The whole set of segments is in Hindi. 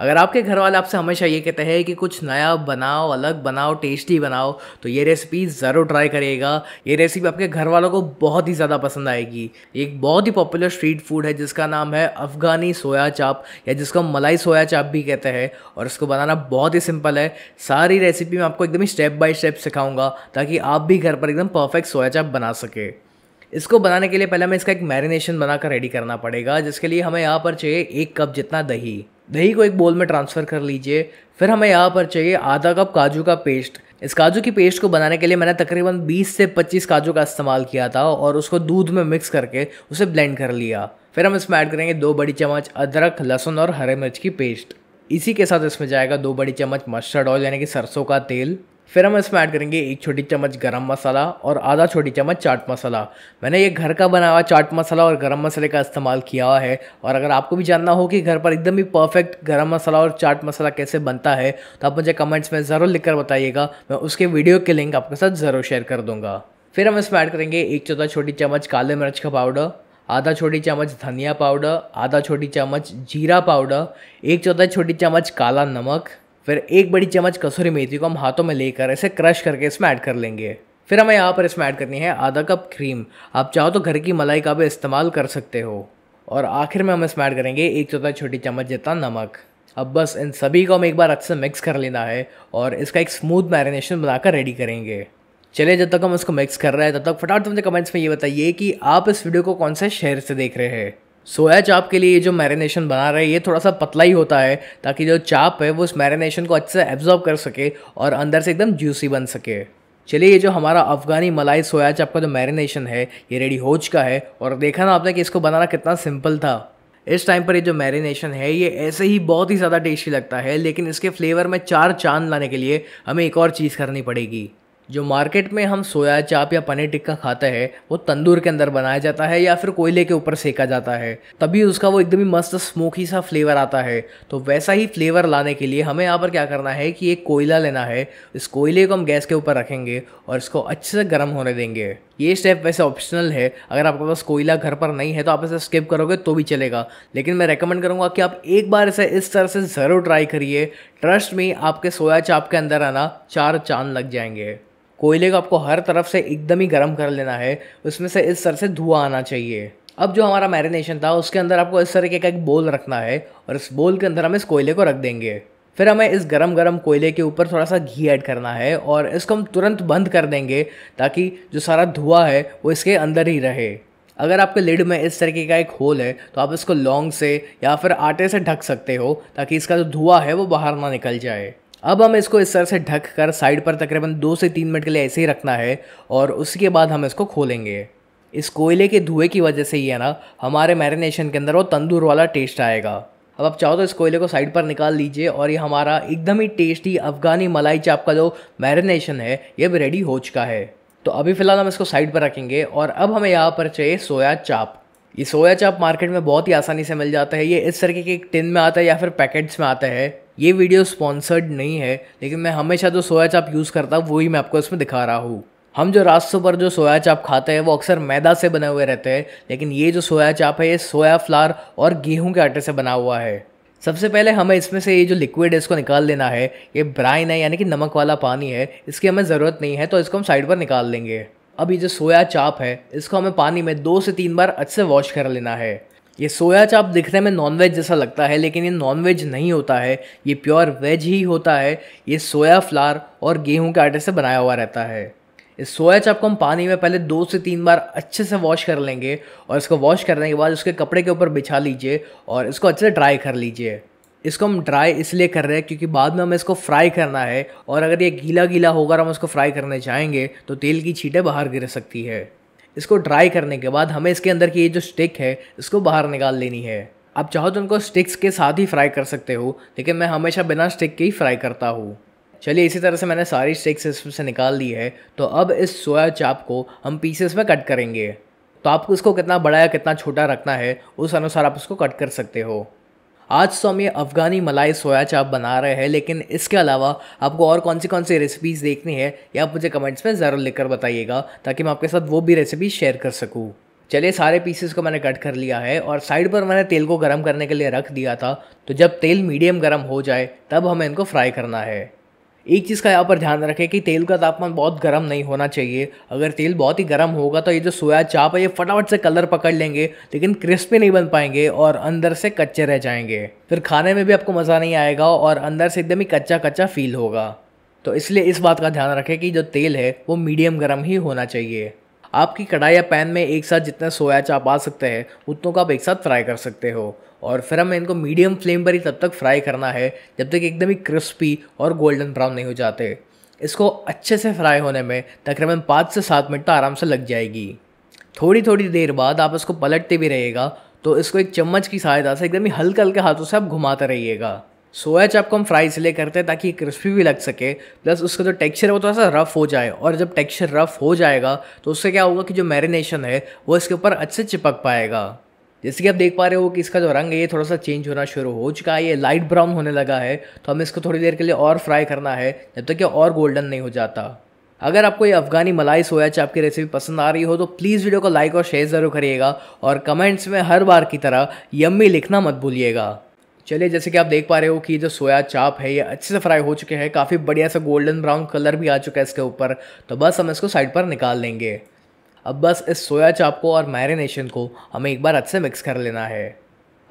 अगर आपके घर वाले आपसे हमेशा ये कहते हैं कि कुछ नया बनाओ अलग बनाओ टेस्टी बनाओ तो ये रेसिपी ज़रूर ट्राई करिएगा ये रेसिपी आपके घर वालों को बहुत ही ज़्यादा पसंद आएगी एक बहुत ही पॉपुलर स्ट्रीट फूड है जिसका नाम है अफ़गानी सोया चाप या जिसको मलाई सोया चाप भी कहते हैं और इसको बनाना बहुत ही सिंपल है सारी रेसिपी मैं आपको एकदम ही स्टेप बाय स्टेप सिखाऊंगा ताकि आप भी घर पर एकदम परफेक्ट सोया चाप बना सके इसको बनाने के लिए पहले हमें इसका एक मैरिनेशन बनाकर रेडी करना पड़ेगा जिसके लिए हमें यहाँ पर चाहिए एक कप जितना दही दही को एक बोल में ट्रांसफ़र कर लीजिए फिर हमें यहाँ पर चाहिए आधा कप काजू का पेस्ट इस काजू की पेस्ट को बनाने के लिए मैंने तकरीबन 20 से 25 काजू का इस्तेमाल किया था और उसको दूध में मिक्स करके उसे ब्लेंड कर लिया फिर हम इसमें ऐड करेंगे दो बड़ी चम्मच अदरक लहसुन और हरे मिर्च की पेस्ट इसी के साथ इसमें जाएगा दो बड़ी चम्मच मस्टर्ड ऑयल यानी कि सरसों का तेल फिर हम इसमें ऐड करेंगे एक छोटी चम्मच गरम मसाला और आधा छोटी चम्मच चाट मसाला मैंने ये घर का बना हुआ चाट मसाला और गरम मसाले का इस्तेमाल किया हुआ है और अगर आपको भी जानना हो कि घर पर एकदम ही परफेक्ट गरम मसाला और चाट मसाला कैसे बनता है तो आप मुझे कमेंट्स में ज़रूर लिखकर बताइएगा मैं उसके वीडियो के लिंक आपके साथ ज़रूर शेयर कर दूँगा फिर हम इसमें ऐड करेंगे एक चौथा छोटी चम्मच काले मिर्च का पाउडर आधा छोटी चम्मच धनिया पाउडर आधा छोटी चम्मच जीरा पाउडर एक चौथा छोटी चम्मच काला नमक फिर एक बड़ी चम्मच कसूरी मेथी को हम हाथों में लेकर ऐसे क्रश करके इसमें ऐड कर लेंगे फिर हमें यहाँ पर इसमें ऐड करनी है आधा कप क्रीम आप चाहो तो घर की मलाई का भी इस्तेमाल कर सकते हो और आखिर में हम इसमें ऐड करेंगे एक चौथा छोटी चम्मच जितना नमक अब बस इन सभी को हम एक बार अच्छे से मिक्स कर लेना है और इसका एक स्मूथ मैरिनेशन बनाकर रेडी करेंगे चलिए जब तक हम इसको मिक्स कर रहे हैं तब तक फटाफट मुझे कमेंट्स में ये बताइए कि आप इस वीडियो को कौन से शहर से देख रहे हैं सोया चाप के लिए ये जो मैरिनेशन बना रहे हैं ये थोड़ा सा पतला ही होता है ताकि जो चाप है वो उस मैरिनेशन को अच्छे से एब्जॉर्ब कर सके और अंदर से एकदम जूसी बन सके चलिए ये जो हमारा अफ़गानी मलाई सोया चाप का जो मैरिनेशन है ये रेडी हो चुका है और देखा ना आपने कि इसको बनाना कितना सिंपल था इस टाइम पर ये जो मैरिनेशन है ये ऐसे ही बहुत ही ज़्यादा टेस्टी लगता है लेकिन इसके फ्लेवर में चार चांद लाने के लिए हमें एक और चीज़ करनी पड़ेगी जो मार्केट में हम सोया चाप या पनीर टिक्का खाते हैं वो तंदूर के अंदर बनाया जाता है या फिर कोयले के ऊपर सेका जाता है तभी उसका वो एकदम ही मस्त स्मोकी सा फ्लेवर आता है तो वैसा ही फ्लेवर लाने के लिए हमें यहाँ पर क्या करना है कि एक कोयला लेना है इस कोयले को हम गैस के ऊपर रखेंगे और इसको अच्छे से गर्म होने देंगे ये स्टेप वैसे ऑप्शनल है अगर आपके पास कोयला घर पर नहीं है तो आप इसे स्किप करोगे तो भी चलेगा लेकिन मैं रेकमेंड करूँगा कि आप एक बार इसे इस तरह से ज़रूर ट्राई करिए ट्रस्ट में आपके सोया चाप के अंदर आना चार चांद लग जाएंगे कोयले को आपको हर तरफ से एकदम ही गर्म कर लेना है उसमें से इस तरह से धुआं आना चाहिए अब जो हमारा मैरिनेशन था उसके अंदर आपको इस तरीके का एक बोल रखना है और इस बोल के अंदर हम इस कोयले को रख देंगे फिर हमें इस गरम गरम कोयले के ऊपर थोड़ा सा घी ऐड करना है और इसको हम तुरंत बंद कर देंगे ताकि जो सारा धुआं है वो इसके अंदर ही रहे अगर आपके लिड में इस तरीके का एक होल है तो आप इसको लॉन्ग से या फिर आटे से ढक सकते हो ताकि इसका जो धुआं है वो बाहर ना निकल जाए अब हम इसको इस तरह से ढक कर साइड पर तकरीबन दो से तीन मिनट के लिए ऐसे ही रखना है और उसके बाद हम इसको खोलेंगे इस कोयले के धुएँ की वजह से ही है ना हमारे मैरिनेशन के अंदर वो तंदूर वाला टेस्ट आएगा अब आप चाहो तो इस कोयले को साइड पर निकाल लीजिए और ये हमारा एकदम ही टेस्टी अफ़गानी मलाई चाप का जो मैरिनेशन है ये भी रेडी हो चुका है तो अभी फ़िलहाल हम इसको साइड पर रखेंगे और अब हमें यहाँ पर चाहिए सोया चाप ये सोया चाप मार्केट में बहुत ही आसानी से मिल जाता है ये इस तरीके के टिन में आता है या फिर पैकेट्स में आता है ये वीडियो स्पॉन्सर्ड नहीं है लेकिन मैं हमेशा जो सोया चाप यूज़ करता हूँ वही मैं आपको इसमें दिखा रहा हूँ हम जो रास्तों पर जो सोया चाप खाते हैं वो अक्सर मैदा से बने हुए रहते हैं लेकिन ये जो सोया चाप है ये सोया फ्लार और गेहूँ के आटे से बना हुआ है सबसे पहले हमें इसमें से ये जो लिक्विड है इसको निकाल लेना है ये ब्राइन है यानी कि नमक वाला पानी है इसकी हमें ज़रूरत नहीं है तो इसको हम साइड पर निकाल लेंगे अब ये जो सोया चाप है इसको हमें पानी में दो से तीन बार अच्छे से वॉश कर लेना है ये सोया चाप दिखने में नॉन वेज जैसा लगता है लेकिन ये नॉन वेज नहीं होता है ये प्योर वेज ही होता है ये सोया फ्लार और गेहूं के आटे से बनाया हुआ रहता है इस सोया चाप को हम पानी में पहले दो से तीन बार अच्छे से वॉश कर लेंगे और इसको वॉश करने के बाद उसके कपड़े के ऊपर बिछा लीजिए और इसको अच्छे से ड्राई कर लीजिए इसको हम ड्राई इसलिए कर रहे हैं क्योंकि बाद में हमें इसको फ्राई करना है और अगर ये गीला गीला होगा और हम इसको फ्राई करने जाएंगे तो तेल की छीटें बाहर गिर सकती है इसको ड्राई करने के बाद हमें इसके अंदर की ये जो स्टिक है इसको बाहर निकाल लेनी है आप चाहो तो उनको स्टिक्स के साथ ही फ्राई कर सकते हो लेकिन मैं हमेशा बिना स्टिक के ही फ्राई करता हूँ चलिए इसी तरह से मैंने सारी स्टिक्स इसमें से निकाल दी है तो अब इस सोया चाप को हम पीसेस में कट करेंगे तो आपको इसको कितना बड़ा या कितना छोटा रखना है उस अनुसार आप इसको कट कर सकते हो आज तो हम ये अफ़गानी मलाई सोया चाप बना रहे हैं लेकिन इसके अलावा आपको और कौन सी कौन सी रेसिपीज़ देखनी है या आप मुझे कमेंट्स में ज़रूर लिखकर बताइएगा ताकि मैं आपके साथ वो भी रेसिपी शेयर कर सकूँ चलिए सारे पीसेस को मैंने कट कर लिया है और साइड पर मैंने तेल को गर्म करने के लिए रख दिया था तो जब तेल मीडियम गर्म हो जाए तब हमें इनको फ्राई करना है एक चीज़ का यहाँ पर ध्यान रखें कि तेल का तापमान बहुत गर्म नहीं होना चाहिए अगर तेल बहुत ही गर्म होगा तो ये जो सोया चाप है ये फटाफट से कलर पकड़ लेंगे लेकिन क्रिस्पी नहीं बन पाएंगे और अंदर से कच्चे रह जाएंगे फिर खाने में भी आपको मज़ा नहीं आएगा और अंदर से एकदम ही कच्चा कच्चा फील होगा तो इसलिए इस बात का ध्यान रखें कि जो तेल है वो मीडियम गर्म ही होना चाहिए आपकी कढ़ाई या पैन में एक साथ जितना सोया चाप आ सकते हैं उतनों का आप एक साथ फ्राई कर सकते हो और फिर हमें इनको मीडियम फ्लेम पर ही तब तक फ्राई करना है जब तक एकदम ही क्रिस्पी और गोल्डन ब्राउन नहीं हो जाते इसको अच्छे से फ्राई होने में तकरीबन पाँच से सात मिनट तो आराम से लग जाएगी थोड़ी थोड़ी देर बाद आप इसको पलटते भी रहेगा तो इसको एक चम्मच की सहायता से एकदम ही हल्के हल्के हाथों से आप घुमाते रहिएगा सोया चाप को हम फ्राई इसलिए करते हैं ताकि क्रिस्पी भी लग सके प्लस उसका जो टेक्सचर है वो थोड़ा सा रफ़ हो जाए और जब टेक्सचर रफ़ हो जाएगा तो उससे क्या होगा कि जो मैरिनेशन है वो इसके ऊपर अच्छे चिपक पाएगा जैसे कि आप देख पा रहे हो कि इसका जो रंग है ये थोड़ा सा चेंज होना शुरू हो चुका है ये लाइट ब्राउन होने लगा है तो हमें इसको थोड़ी देर के लिए और फ्राई करना है जब तक ये कि और गोल्डन नहीं हो जाता अगर आपको ये अफ़गानी मलाई सोया चाप की रेसिपी पसंद आ रही हो तो प्लीज़ वीडियो को लाइक और शेयर ज़रूर करिएगा और कमेंट्स में हर बार की तरह यम्मी लिखना मत भूलिएगा चलिए जैसे कि आप देख पा रहे हो कि जो सोया चाप है ये अच्छे से फ्राई हो चुके हैं काफ़ी बढ़िया सा गोल्डन ब्राउन कलर भी आ चुका है इसके ऊपर तो बस हम इसको साइड पर निकाल लेंगे अब बस इस सोया चाप को और मैरिनेशन को हमें एक बार अच्छे से मिक्स कर लेना है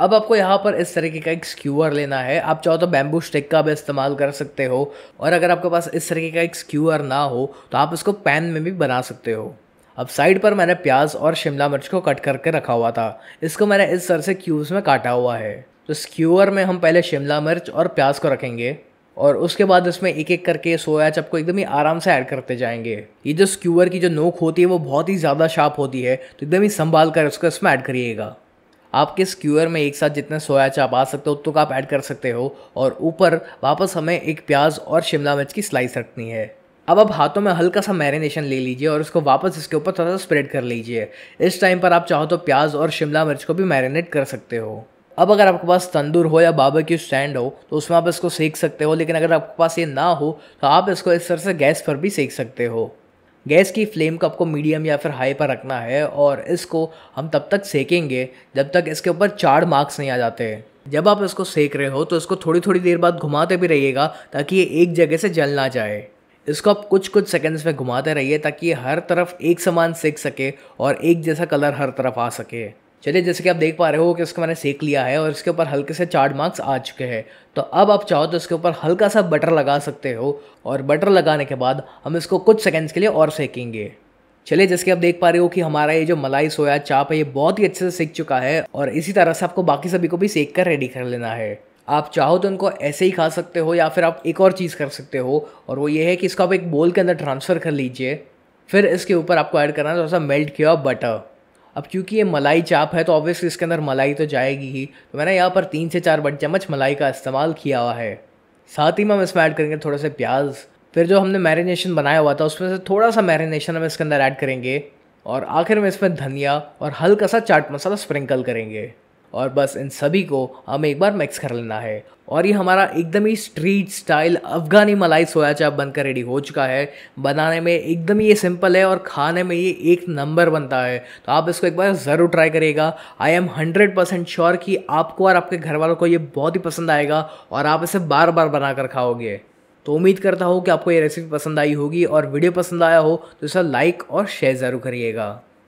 अब आपको यहाँ पर इस तरीके का एक स्क्यूअर लेना है आप चाहो तो बैम्बू स्टिक का भी इस्तेमाल कर सकते हो और अगर आपके पास इस तरीके का एक स्क्यूअर ना हो तो आप इसको पैन में भी बना सकते हो अब साइड पर मैंने प्याज और शिमला मिर्च को कट करके रखा हुआ था इसको मैंने इस तरह से क्यूब्स में काटा हुआ है तो स्क्यूअर में हम पहले शिमला मिर्च और प्याज को रखेंगे और उसके बाद इसमें एक एक करके सोया चप को एकदम ही आराम से ऐड करते जाएंगे ये जो स्क्यूअर की जो नोक होती है वो बहुत ही ज़्यादा शार्प होती है तो एकदम ही संभाल कर उसको इसमें ऐड करिएगा आपके स्क्यूअर में एक साथ जितने सोया चाप आ सकते हो तो आप ऐड कर सकते हो और ऊपर वापस हमें एक प्याज और शिमला मिर्च की स्लाइस रखनी है अब आप हाथों में हल्का सा मैरिनेशन ले लीजिए और उसको वापस इसके ऊपर थोड़ा सा स्प्रेड कर लीजिए इस टाइम पर आप चाहो तो प्याज और शिमला मिर्च को भी मैरिनेट कर सकते हो अब अगर आपके पास तंदूर हो या बाबा स्टैंड हो तो उसमें आप इसको सेक सकते हो लेकिन अगर आपके पास ये ना हो तो आप इसको इस तरह से गैस पर भी सेक सकते हो गैस की फ्लेम को आपको मीडियम या फिर हाई पर रखना है और इसको हम तब तक सेकेंगे जब तक इसके ऊपर चार मार्क्स नहीं आ जाते जब आप इसको सेक रहे हो तो इसको थोड़ी थोड़ी देर बाद घुमाते भी रहिएगा ताकि ये एक जगह से जल ना जाए इसको आप कुछ कुछ सेकंड्स में घुमाते रहिए ताकि ये हर तरफ एक समान सेक सके और एक जैसा कलर हर तरफ आ सके चलिए जैसे कि आप देख पा रहे हो कि उसको मैंने सेक लिया है और इसके ऊपर हल्के से चार्ट मार्क्स आ चुके हैं तो अब आप चाहो तो इसके ऊपर हल्का सा बटर लगा सकते हो और बटर लगाने के बाद हम इसको कुछ सेकेंड्स के लिए और सेकेंगे चलिए जैसे कि आप देख पा रहे हो कि हमारा ये जो मलाई सोया चाप है ये बहुत ही अच्छे से सीख चुका है और इसी तरह से आपको बाकी सभी को भी सेक कर रेडी कर लेना है आप चाहो तो इनको ऐसे ही खा सकते हो या फिर आप एक और चीज़ कर सकते हो और वो ये है कि इसको आप एक बोल के अंदर ट्रांसफ़र कर लीजिए फिर इसके ऊपर आपको ऐड करना थोड़ा सा मेल्ट किया बटर अब क्योंकि ये मलाई चाप है तो ऑब्वियसली इसके अंदर मलाई तो जाएगी ही तो मैंने यहाँ पर तीन से चार बड़े चम्मच मलाई का इस्तेमाल किया हुआ है साथ ही में हम इसमें ऐड करेंगे थोड़े से प्याज फिर जो हमने मैरिनेशन बनाया हुआ था उसमें से थोड़ा सा मैरिनेशन हम इसके अंदर ऐड करेंगे और आखिर में इसमें धनिया और हल्का सा चाट मसाला स्प्रिंकल करेंगे और बस इन सभी को हमें एक बार मिक्स कर लेना है और ये हमारा एकदम ही स्ट्रीट स्टाइल अफ़गानी मलाई सोया चाप बनकर रेडी हो चुका है बनाने में एकदम ये सिंपल है और खाने में ये एक नंबर बनता है तो आप इसको एक बार ज़रूर ट्राई करिएगा I am hundred percent sure कि आपको और आपके घर वालों को ये बहुत ही पसंद आएगा और आप इसे बार बार बनाकर खाओगे तो उम्मीद करता हूँ कि आपको ये रेसिपी पसंद आई होगी और वीडियो पसंद आया हो तो इसे लाइक और शेयर ज़रूर करिएगा